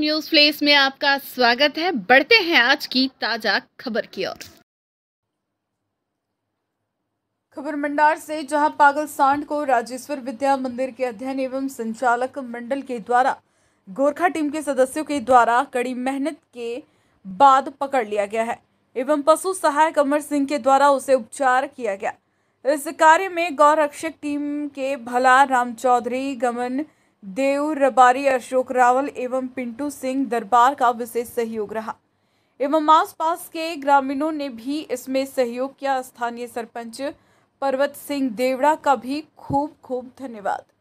news place में आपका स्वागत है बढ़ते हैं आज की ताजा खबर की ओर खबर मंडार से जहां पागल सांड को राजेश्वर विद्या मंदिर के अध्ययन एवं संचालक मंडल के द्वारा गोरखा टीम के सदस्यों के द्वारा कड़ी मेहनत के बाद पकड़ लिया गया है एवं पशु सहायक अमर सिंह के द्वारा उसे उपचार किया गया इस कार्य में गौरक्षक टीम के भला राम चौधरी गमन देव रबारी अशोक रावल एवं पिंटू सिंह दरबार का विशेष सहयोग रहा एवं आसपास के ग्रामीणों ने भी इसमें सहयोग किया स्थानीय सरपंच पर्वत सिंह देवड़ा का भी खूब खूब धन्यवाद